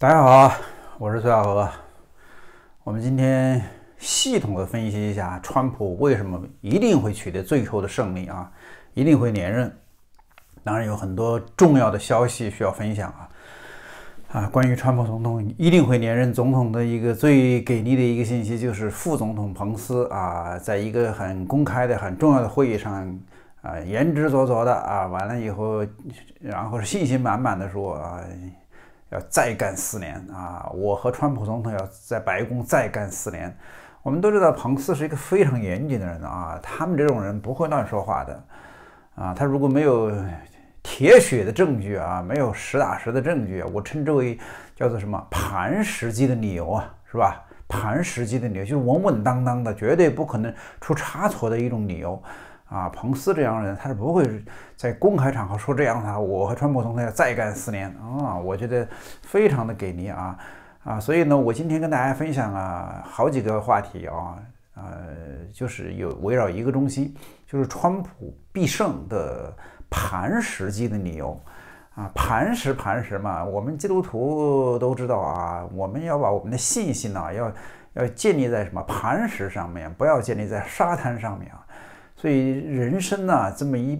大家好，我是崔晓河。我们今天系统的分析一下川普为什么一定会取得最后的胜利啊，一定会连任。当然有很多重要的消息需要分享啊啊，关于川普总统一定会连任总统的一个最给力的一个信息，就是副总统彭斯啊，在一个很公开的、很重要的会议上啊，言之凿凿的啊，完了以后，然后信心满满的说啊。要再干四年啊！我和川普总统要在白宫再干四年。我们都知道彭斯是一个非常严谨的人啊，他们这种人不会乱说话的啊。他如果没有铁血的证据啊，没有实打实的证据，我称之为叫做什么盘石机的理由啊，是吧？盘石机的理由就是稳稳当当的，绝对不可能出差错的一种理由。啊，彭斯这样的人他是不会在公开场合说这样的话。我和川普总统要再干四年啊，我觉得非常的给力啊啊！所以呢，我今天跟大家分享了好几个话题啊，呃，就是有围绕一个中心，就是川普必胜的磐石级的理由啊。磐石磐石嘛，我们基督徒都知道啊，我们要把我们的信心呢，要要建立在什么磐石上面，不要建立在沙滩上面啊。所以人生呢，这么一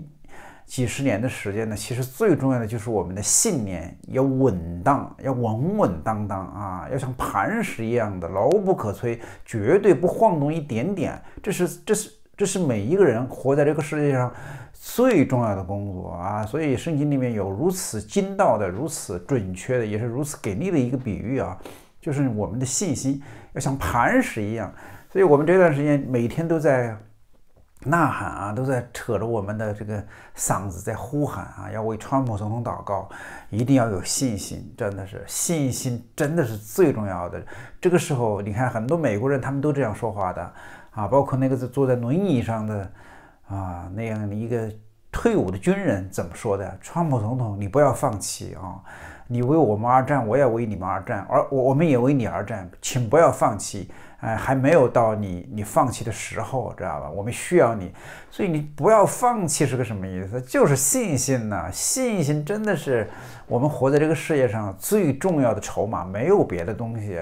几十年的时间呢，其实最重要的就是我们的信念要稳当，要稳稳当当啊，要像磐石一样的牢不可摧，绝对不晃动一点点。这是，这是，这是每一个人活在这个世界上最重要的工作啊。所以圣经里面有如此精到的、如此准确的，也是如此给力的一个比喻啊，就是我们的信心要像磐石一样。所以我们这段时间每天都在。呐喊啊，都在扯着我们的这个嗓子在呼喊啊，要为川普总统祷告，一定要有信心，真的是信心真的是最重要的。这个时候，你看很多美国人他们都这样说话的啊，包括那个坐在轮椅上的啊那样的一个退伍的军人怎么说的？川普总统，你不要放弃啊！你为我们而战，我也为你们而战，而我我们也为你而战，请不要放弃，哎，还没有到你你放弃的时候，知道吧？我们需要你，所以你不要放弃是个什么意思？就是信心呐，信心真的是我们活在这个世界上最重要的筹码，没有别的东西。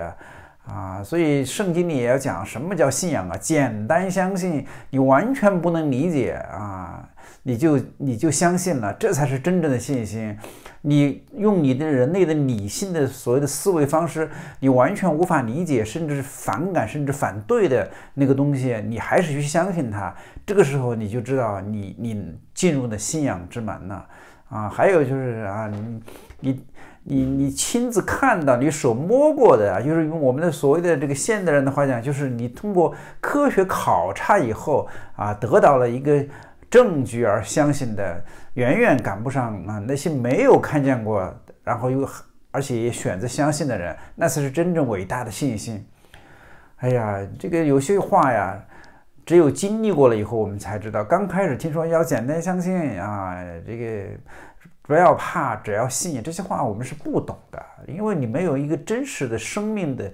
啊，所以圣经里也要讲什么叫信仰啊？简单相信，你完全不能理解啊，你就你就相信了，这才是真正的信心。你用你的人类的理性的所谓的思维方式，你完全无法理解，甚至反感，甚至反对的那个东西，你还是去相信它。这个时候你就知道，你你进入了信仰之门了啊。还有就是啊，你你。你你亲自看到，你手摸过的啊，就是用我们的所谓的这个现代人的话讲，就是你通过科学考察以后啊，得到了一个证据而相信的，远远赶不上啊那些没有看见过，然后又而且也选择相信的人，那才是真正伟大的信心。哎呀，这个有些话呀，只有经历过了以后，我们才知道。刚开始听说要简单相信啊，这个。不要怕，只要信念。这些话我们是不懂的，因为你没有一个真实的生命的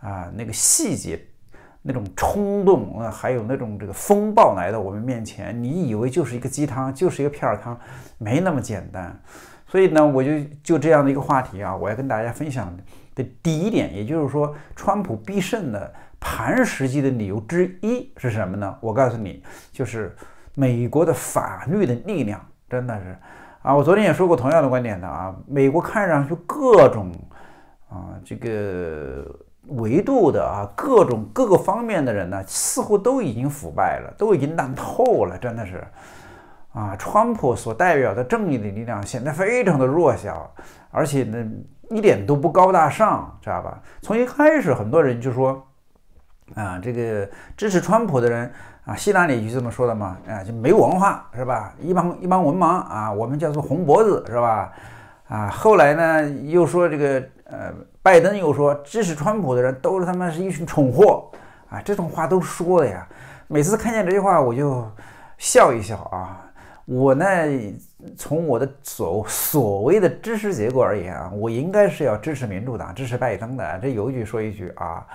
啊那个细节，那种冲动啊，还有那种这个风暴来到我们面前，你以为就是一个鸡汤，就是一个片儿汤，没那么简单。所以呢，我就就这样的一个话题啊，我要跟大家分享的第一点，也就是说，川普必胜的盘时际的理由之一是什么呢？我告诉你，就是美国的法律的力量真的是。啊，我昨天也说过同样的观点的啊，美国看上去各种啊这个维度的啊各种各个方面的人呢，似乎都已经腐败了，都已经烂透了，真的是啊，川普所代表的正义的力量显得非常的弱小，而且呢一点都不高大上，知道吧？从一开始，很多人就说啊，这个支持川普的人。啊，希拉里就这么说的嘛，啊，就没文化是吧？一帮一帮文盲啊，我们叫做红脖子是吧？啊，后来呢又说这个呃，拜登又说支持川普的人都是他妈是一群蠢货啊，这种话都说的呀。每次看见这句话我就笑一笑啊。我呢，从我的所所谓的知识结构而言啊，我应该是要支持民主党、支持拜登的。这有一句说一句啊。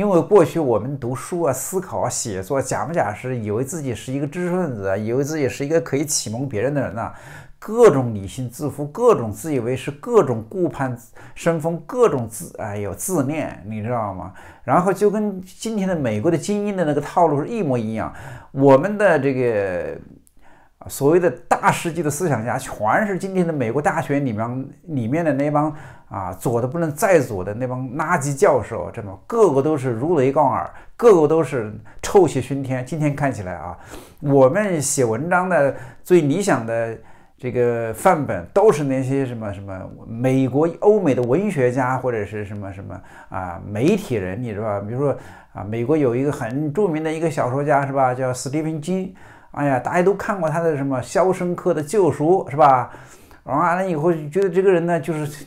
因为过去我们读书啊、思考啊、写作假模假式，以为自己是一个知识分子啊，以为自己是一个可以启蒙别人的人呐，各种理性自负，各种自以为是，各种顾盼生风，各种自哎有自恋，你知道吗？然后就跟今天的美国的精英的那个套路是一模一样，我们的这个。啊，所谓的大世纪的思想家，全是今天的美国大学里面里面的那帮啊左的不能再左的那帮垃圾教授，这么个个都是如雷贯耳，个个都是臭气熏天。今天看起来啊，我们写文章的最理想的这个范本，都是那些什么什么美国欧美的文学家或者是什么什么啊媒体人，你知道吧？比如说啊，美国有一个很著名的一个小说家，是吧？叫斯蒂芬金。哎呀，大家都看过他的什么《肖申克的救赎》，是吧？完了以后觉得这个人呢，就是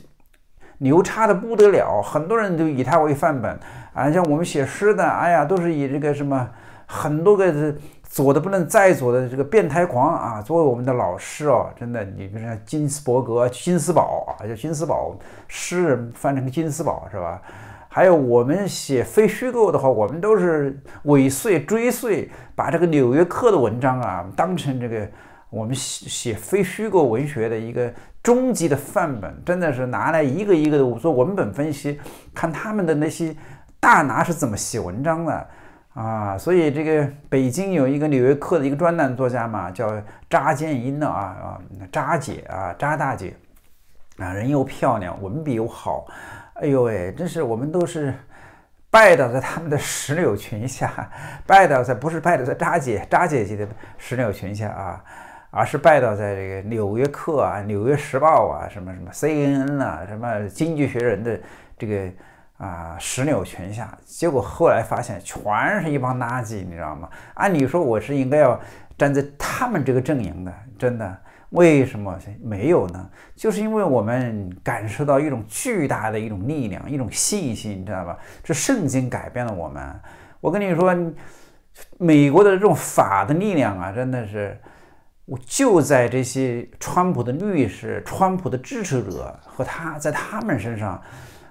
牛叉的不得了，很多人都以他为范本啊。像我们写诗的，哎呀，都是以这个什么很多个左的不能再左的这个变态狂啊作为我们的老师哦。真的，你比如像金斯伯格、金斯堡啊，叫金斯堡诗人，翻成金斯堡，是吧？还有我们写非虚构的话，我们都是尾随追随，把这个《纽约客》的文章啊当成这个我们写写非虚构文学的一个终极的范本，真的是拿来一个一个的做文本分析，看他们的那些大拿是怎么写文章的啊！所以这个北京有一个《纽约客》的一个专栏作家嘛，叫扎建英的啊啊，扎姐啊，扎大姐啊，人又漂亮，文笔又好。哎呦喂，真是我们都是拜倒在他们的石榴裙下，拜倒在不是拜倒在扎姐、扎姐级的石榴裙下啊，而是拜倒在这个《纽约客》啊，《纽约时报》啊，什么什么 CNN 啊，什么《经济学人》的这个啊石榴裙下。结果后来发现，全是一帮垃圾，你知道吗？按理说我是应该要站在他们这个阵营的，真的。为什么没有呢？就是因为我们感受到一种巨大的一种力量，一种信心，你知道吧？这圣经改变了我们。我跟你说，美国的这种法的力量啊，真的是，我就在这些川普的律师、川普的支持者和他在他们身上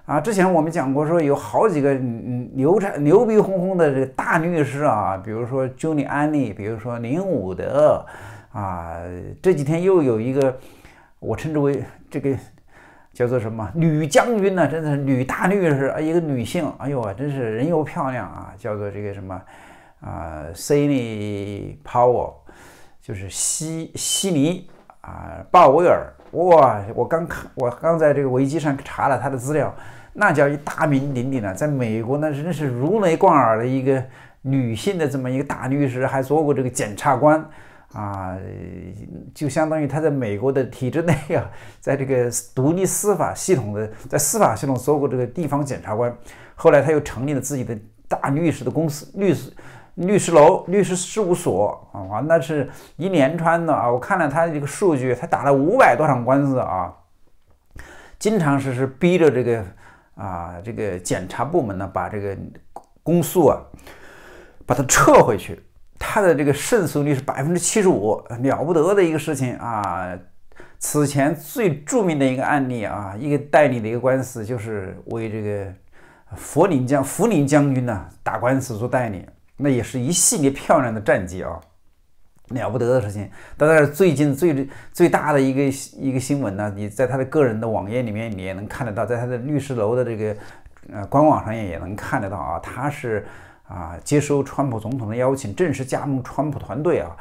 啊。之前我们讲过，说有好几个牛产牛逼哄哄的这个大律师啊，比如说朱利安利，比如说林伍德。啊，这几天又有一个，我称之为这个叫做什么女将军呢？真的是女大律师啊，一个女性，哎呦，真是人又漂亮啊，叫做这个什么啊，Cindy Powell，就是西悉尼啊鲍威尔。哇，我刚看，我刚在这个维基上查了他的资料，那叫一大名鼎鼎的，在美国那真是如雷贯耳的一个女性的这么一个大律师，还做过这个检察官。啊，就相当于他在美国的体制内啊，在这个独立司法系统的，在司法系统做过这个地方检察官，后来他又成立了自己的大律师的公司、律师、律师楼、律师事务所啊，完那是一连串的啊。我看了他这个数据，他打了五百多场官司啊，经常是是逼着这个啊这个检察部门呢，把这个公诉啊，把它撤回去。他的这个胜诉率是百分之七十五，了不得的一个事情啊！此前最著名的一个案例啊，一个代理的一个官司就是为这个福临将福临将军呢打官司做代理，那也是一系列漂亮的战绩啊，了不得的事情。当然，最近最最大的一个一个新闻呢，你在他的个人的网页里面你也能看得到，在他的律师楼的这个呃官网上也也能看得到啊，他是。啊，接收川普总统的邀请，正式加盟川普团队啊，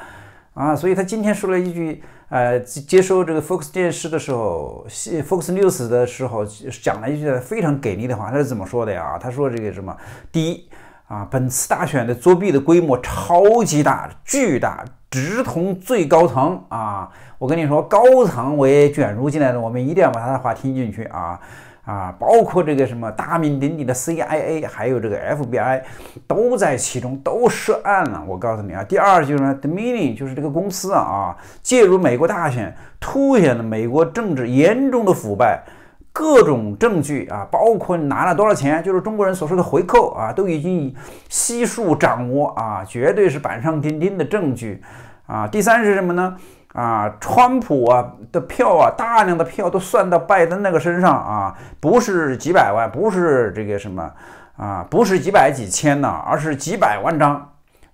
啊，所以他今天说了一句，呃，接收这个 Fox 电视的时候，f o x news 的时候，讲了一句非常给力的话，他是怎么说的呀？他说这个什么？第一啊，本次大选的作弊的规模超级大，巨大，直通最高层啊！我跟你说，高层为卷入进来的，我们一定要把他的话听进去啊。啊，包括这个什么大名鼎鼎的 CIA，还有这个 FBI，都在其中都涉案了。我告诉你啊，第二就是呢，Dominion 就是这个公司啊啊，介入美国大选，凸显了美国政治严重的腐败，各种证据啊，包括拿了多少钱，就是中国人所说的回扣啊，都已经悉数掌握啊，绝对是板上钉钉的证据啊。第三是什么呢？啊，川普啊的票啊，大量的票都算到拜登那个身上啊，不是几百万，不是这个什么啊，不是几百几千呢，而是几百万张，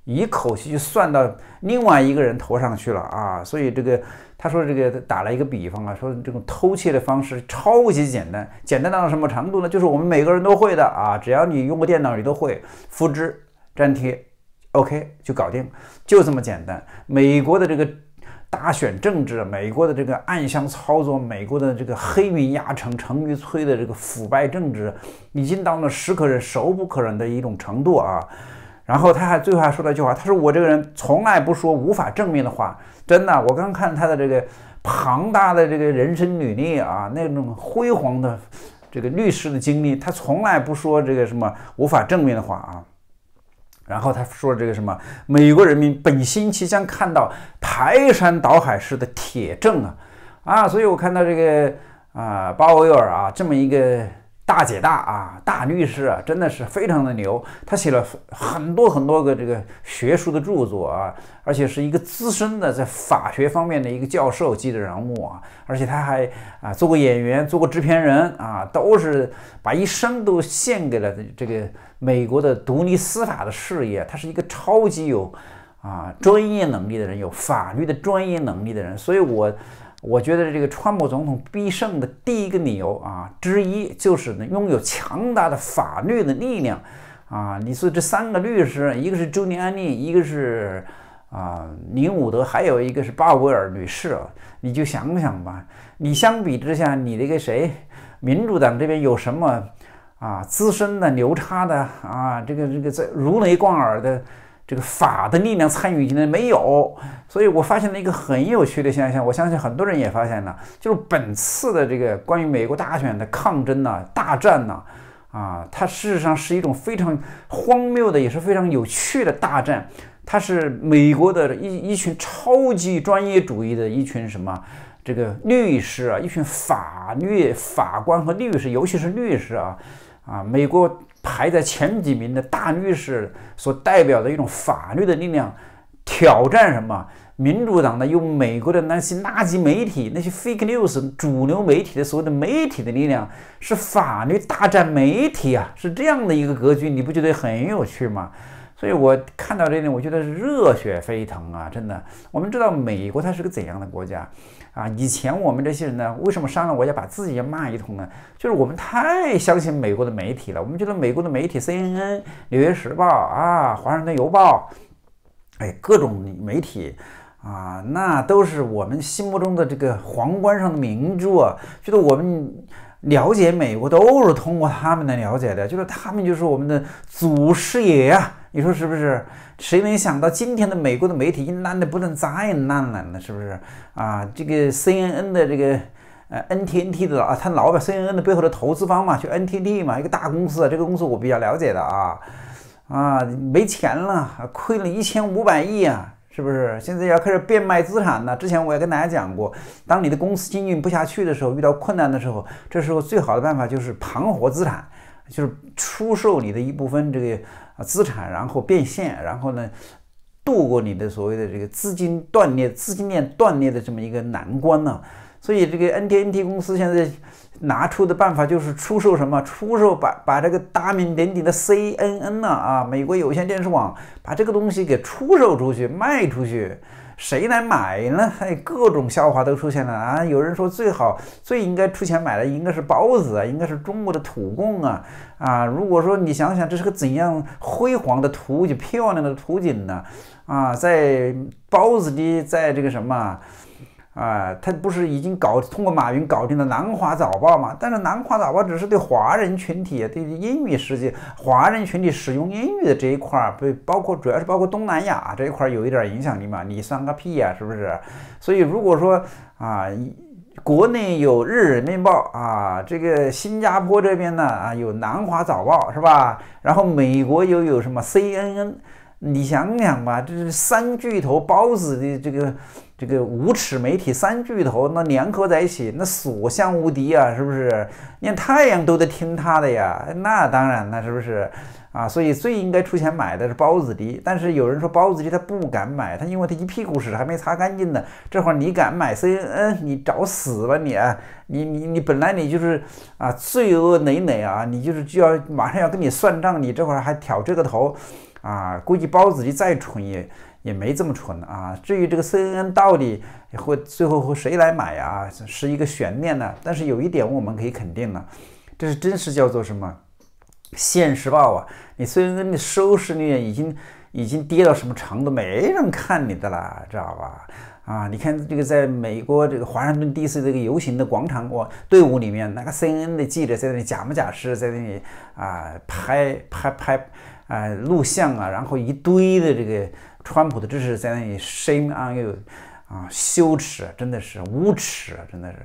一口气就算到另外一个人头上去了啊。所以这个他说这个打了一个比方啊，说这种偷窃的方式超级简单，简单到什么程度呢？就是我们每个人都会的啊，只要你用过电脑，你都会复制粘贴，OK 就搞定，就这么简单。美国的这个。大选政治，美国的这个暗箱操作，美国的这个黑云压城城欲摧的这个腐败政治，已经到了食可忍，熟不可忍的一种程度啊。然后他还最后还说了一句话，他说：“我这个人从来不说无法证明的话。”真的，我刚看他的这个庞大的这个人生履历啊，那种辉煌的这个律师的经历，他从来不说这个什么无法证明的话啊。然后他说这个什么，美国人民本星期将看到排山倒海式的铁证啊，啊！所以我看到这个啊，巴威尔啊这么一个。大姐大啊，大律师啊，真的是非常的牛。他写了很多很多个这个学术的著作啊，而且是一个资深的在法学方面的一个教授级的人物啊。而且他还啊做过演员，做过制片人啊，都是把一生都献给了这个美国的独立司法的事业。他是一个超级有啊专业能力的人，有法律的专业能力的人，所以我。我觉得这个川普总统必胜的第一个理由啊之一，就是呢拥有强大的法律的力量，啊，你说这三个律师，一个是朱尼安利，一个是啊林伍德，还有一个是巴威尔女士，你就想想吧，你相比之下，你那个谁，民主党这边有什么啊资深的、牛叉的啊这个这个在如雷贯耳的。这个法的力量参与进来没有？所以我发现了一个很有趣的现象，我相信很多人也发现了，就是本次的这个关于美国大选的抗争呐、大战呐，啊，它事实上是一种非常荒谬的，也是非常有趣的大战。它是美国的一一群超级专业主义的一群什么这个律师啊，一群法律法官和律师，尤其是律师啊，啊，美国。排在前几名的大律师所代表的一种法律的力量挑战什么民主党的用美国的那些垃圾媒体那些 fake news 主流媒体的所谓的媒体的力量是法律大战媒体啊是这样的一个格局你不觉得很有趣吗？所以我看到这点，我觉得是热血沸腾啊！真的，我们知道美国它是个怎样的国家啊？以前我们这些人呢，为什么上了国家把自己就骂一通呢？就是我们太相信美国的媒体了。我们觉得美国的媒体，CNN、《纽约时报》啊，《华盛顿邮报》，哎，各种媒体啊，那都是我们心目中的这个皇冠上的明珠啊。觉得我们了解美国都是通过他们来了解的，觉得他们就是我们的祖师爷啊。你说是不是？谁能想到今天的美国的媒体已经烂的不能再烂了呢？是不是啊？这个 C N N 的这个呃 N T T 的啊，他老板 C N N 的背后的投资方嘛，就 N T T 嘛，一个大公司，这个公司我比较了解的啊啊，没钱了，亏了一千五百亿啊，是不是？现在要开始变卖资产了。之前我也跟大家讲过，当你的公司经营不下去的时候，遇到困难的时候，这时候最好的办法就是盘活资产。就是出售你的一部分这个啊资产，然后变现，然后呢度过你的所谓的这个资金断裂、资金链断裂的这么一个难关呢。所以这个 NTNT 公司现在拿出的办法就是出售什么？出售把把这个大名鼎鼎的 CNN 呢啊，美国有线电视网把这个东西给出售出去、卖出去。谁来买呢？哎，各种笑话都出现了啊！有人说最好最应该出钱买的应该是包子啊，应该是中国的土共啊啊！如果说你想想，这是个怎样辉煌的图景、漂亮的图景呢？啊，在包子的，在这个什么啊，他不是已经搞通过马云搞定了南华早报嘛？但是南华早报只是对华人群体、对英语世界华人群体使用英语的这一块儿，不包括主要是包括东南亚这一块儿有一点影响力嘛？你算个屁呀，是不是？所以如果说啊，国内有《人民报》啊，这个新加坡这边呢啊有《南华早报》是吧？然后美国又有什么 CNN？你想想吧，这是三巨头包子的这个这个无耻媒体三巨头，那联合在一起，那所向无敌啊，是不是？连太阳都得听他的呀？那当然，那是不是？啊，所以最应该出钱买的是包子的。但是有人说包子的他不敢买，他因为他一屁股屎还没擦干净呢。这会儿你敢买 CNN，你找死吧你！你你你本来你就是啊罪恶累累啊，你就是就要马上要跟你算账，你这会儿还挑这个头。啊，估计包子机再蠢也也没这么蠢啊。至于这个 CNN 到底会最后会谁来买啊，是一个悬念呢。但是有一点我们可以肯定了，这是真是叫做什么现实报啊。你 CNN 的收视率已经已经跌到什么程度，没人看你的了，知道吧？啊，你看这个在美国这个华盛顿 DC 这个游行的广场，我队伍里面那个 CNN 的记者在那里假模假式在那里啊拍拍拍。哎，录像啊，然后一堆的这个川普的知识在那里，shame on you，啊，羞耻，真的是无耻，真的是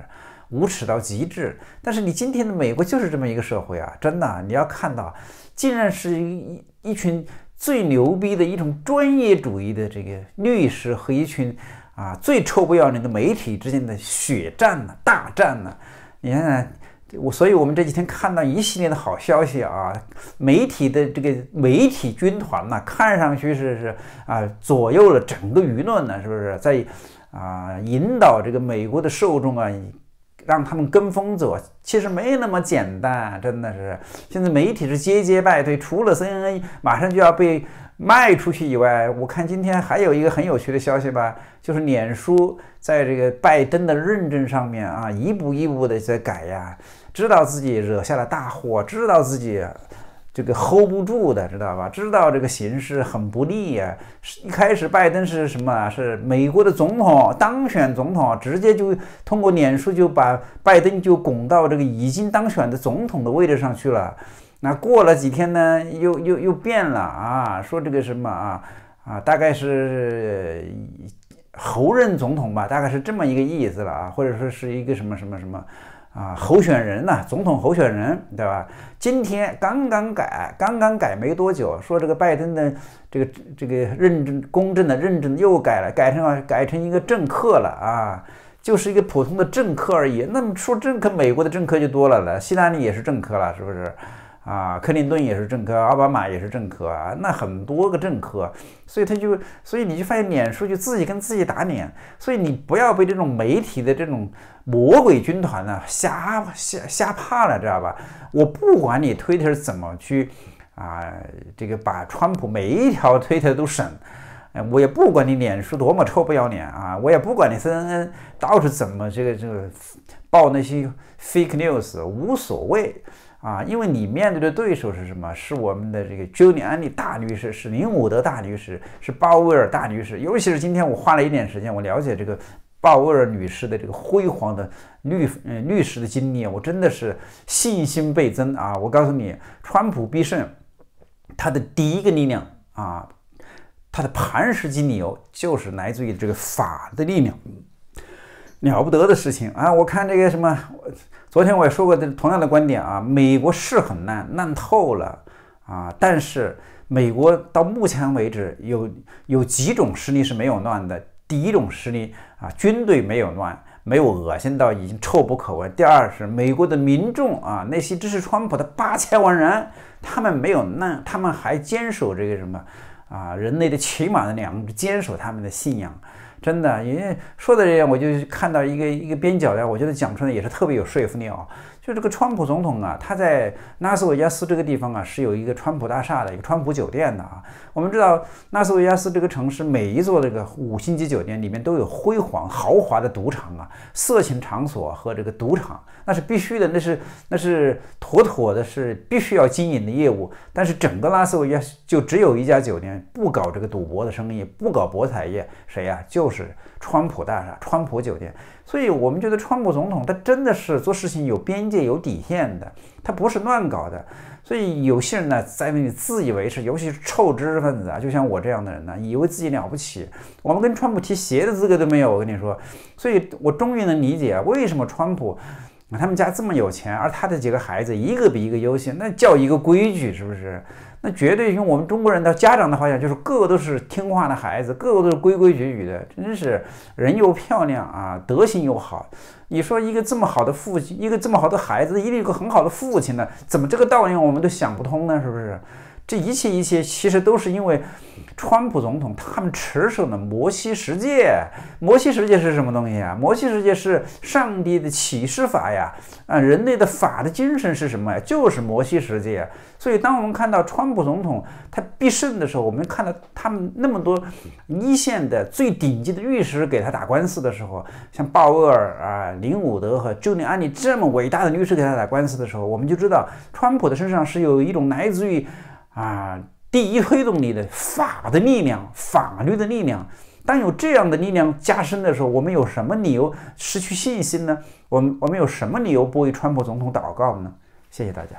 无耻到极致。但是你今天的美国就是这么一个社会啊，真的，你要看到，竟然是一一群最牛逼的一种专业主义的这个律师和一群啊最臭不要脸的媒体之间的血战呢，大战呢，你看。我所以，我们这几天看到一系列的好消息啊，媒体的这个媒体军团呐，看上去是是啊，左右了整个舆论呢，是不是在啊引导这个美国的受众啊，让他们跟风走？其实没那么简单，真的是。现在媒体是节节败退，除了 CNN 马上就要被卖出去以外，我看今天还有一个很有趣的消息吧，就是脸书在这个拜登的认证上面啊，一步一步的在改呀。知道自己惹下了大祸，知道自己这个 hold 不住的，知道吧？知道这个形势很不利呀。一开始拜登是什么？是美国的总统，当选总统，直接就通过脸书就把拜登就拱到这个已经当选的总统的位置上去了。那过了几天呢，又又又变了啊，说这个什么啊啊，大概是候任总统吧，大概是这么一个意思了啊，或者说是一个什么什么什么。啊，候选人呐，总统候选人对吧？今天刚刚改，刚刚改没多久，说这个拜登的这个这个认证公正的认证又改了，改成了改成一个政客了啊，就是一个普通的政客而已。那么说政客，美国的政客就多了了，希拉里也是政客了，是不是？啊，克林顿也是政客，奥巴马也是政客啊，那很多个政客，所以他就，所以你就发现脸书就自己跟自己打脸，所以你不要被这种媒体的这种魔鬼军团呢吓吓吓怕了，知道吧？我不管你推特怎么去啊，这个把川普每一条推 特都审，我也不管你脸书多么臭不要脸啊，我也不管你 CNN 到处怎么这个这个报那些 fake news，无所谓。啊，因为你面对的对手是什么？是我们的这个 j u l i a n 大律师，是林伍德大律师，是鲍威尔大律师。尤其是今天，我花了一点时间，我了解这个鲍威尔女士的这个辉煌的律嗯律师的经历，我真的是信心倍增啊！我告诉你，川普必胜，他的第一个力量啊，他的磐石级理由就是来自于这个法的力量。了不得的事情啊！我看这个什么，昨天我也说过同样的观点啊。美国是很烂，烂透了啊。但是美国到目前为止有有几种实力是没有乱的。第一种实力啊，军队没有乱，没有恶心到已经臭不可闻。第二是美国的民众啊，那些支持川普的八千万人，他们没有烂，他们还坚守这个什么啊，人类的起码的两坚守他们的信仰。真的，因为说的样，我就看到一个一个边角料，我觉得讲出来也是特别有说服力啊。就这个川普总统啊，他在拉斯维加斯这个地方啊，是有一个川普大厦的一个川普酒店的啊。我们知道，拉斯维加斯这个城市，每一座这个五星级酒店里面都有辉煌豪华的赌场啊、色情场所和这个赌场，那是必须的，那是那是妥妥的，是必须要经营的业务。但是整个拉斯维加斯就只有一家酒店不搞这个赌博的生意，不搞博彩业，谁呀？就是。是川普大厦、川普酒店，所以我们觉得川普总统他真的是做事情有边界、有底线的，他不是乱搞的。所以有些人呢在那里自以为是，尤其是臭知识分子啊，就像我这样的人呢，以为自己了不起，我们跟川普提鞋的资格都没有。我跟你说，所以我终于能理解为什么川普他们家这么有钱，而他的几个孩子一个比一个优秀，那叫一个规矩，是不是？那绝对用我们中国人的家长的话讲，就是个个都是听话的孩子，个个都是规规矩矩的，真是人又漂亮啊，德行又好。你说一个这么好的父亲，一个这么好的孩子，一定有个很好的父亲呢？怎么这个道理我们都想不通呢？是不是？这一切一切其实都是因为。川普总统，他们持守的摩西世界，摩西世界是什么东西啊？摩西世界是上帝的启示法呀，啊，人类的法的精神是什么呀？就是摩西世界。所以，当我们看到川普总统他必胜的时候，我们看到他们那么多一线的最顶级的律师给他打官司的时候，像鲍威尔啊、林伍德和朱利安尼这么伟大的律师给他打官司的时候，我们就知道川普的身上是有一种来自于啊。第一推动力的法的力量，法律的力量。当有这样的力量加深的时候，我们有什么理由失去信心呢？我们我们有什么理由不为川普总统祷告呢？谢谢大家。